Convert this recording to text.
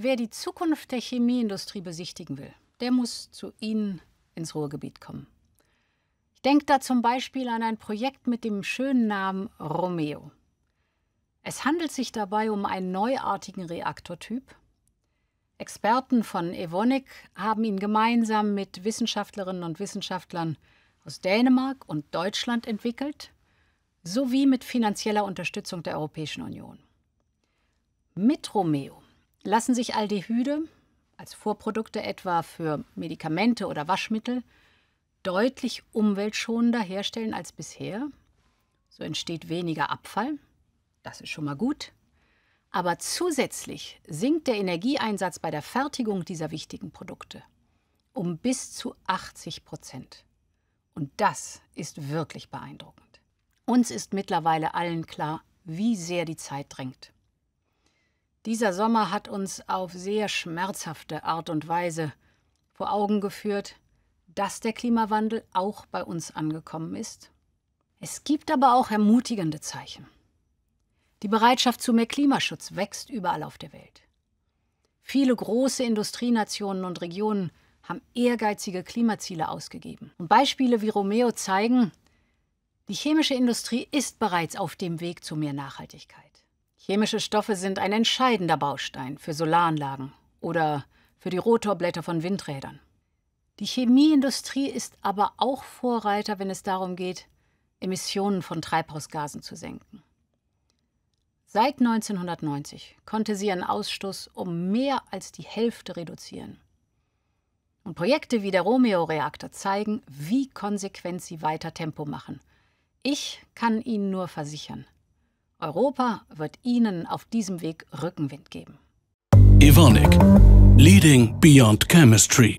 Wer die Zukunft der Chemieindustrie besichtigen will, der muss zu Ihnen ins Ruhrgebiet kommen. Ich denke da zum Beispiel an ein Projekt mit dem schönen Namen Romeo. Es handelt sich dabei um einen neuartigen Reaktortyp. Experten von Evonik haben ihn gemeinsam mit Wissenschaftlerinnen und Wissenschaftlern aus Dänemark und Deutschland entwickelt, sowie mit finanzieller Unterstützung der Europäischen Union. Mit Romeo lassen sich Aldehyde als Vorprodukte etwa für Medikamente oder Waschmittel deutlich umweltschonender herstellen als bisher. So entsteht weniger Abfall. Das ist schon mal gut. Aber zusätzlich sinkt der Energieeinsatz bei der Fertigung dieser wichtigen Produkte um bis zu 80 Prozent. Und das ist wirklich beeindruckend. Uns ist mittlerweile allen klar, wie sehr die Zeit drängt. Dieser Sommer hat uns auf sehr schmerzhafte Art und Weise vor Augen geführt, dass der Klimawandel auch bei uns angekommen ist. Es gibt aber auch ermutigende Zeichen. Die Bereitschaft zu mehr Klimaschutz wächst überall auf der Welt. Viele große Industrienationen und Regionen haben ehrgeizige Klimaziele ausgegeben. Und Beispiele wie Romeo zeigen, die chemische Industrie ist bereits auf dem Weg zu mehr Nachhaltigkeit. Chemische Stoffe sind ein entscheidender Baustein für Solaranlagen oder für die Rotorblätter von Windrädern. Die Chemieindustrie ist aber auch Vorreiter, wenn es darum geht, Emissionen von Treibhausgasen zu senken. Seit 1990 konnte sie ihren Ausstoß um mehr als die Hälfte reduzieren. Und Projekte wie der Romeo-Reaktor zeigen, wie konsequent sie weiter Tempo machen. Ich kann Ihnen nur versichern, Europa wird Ihnen auf diesem Weg Rückenwind geben. Evonik. Leading Beyond Chemistry.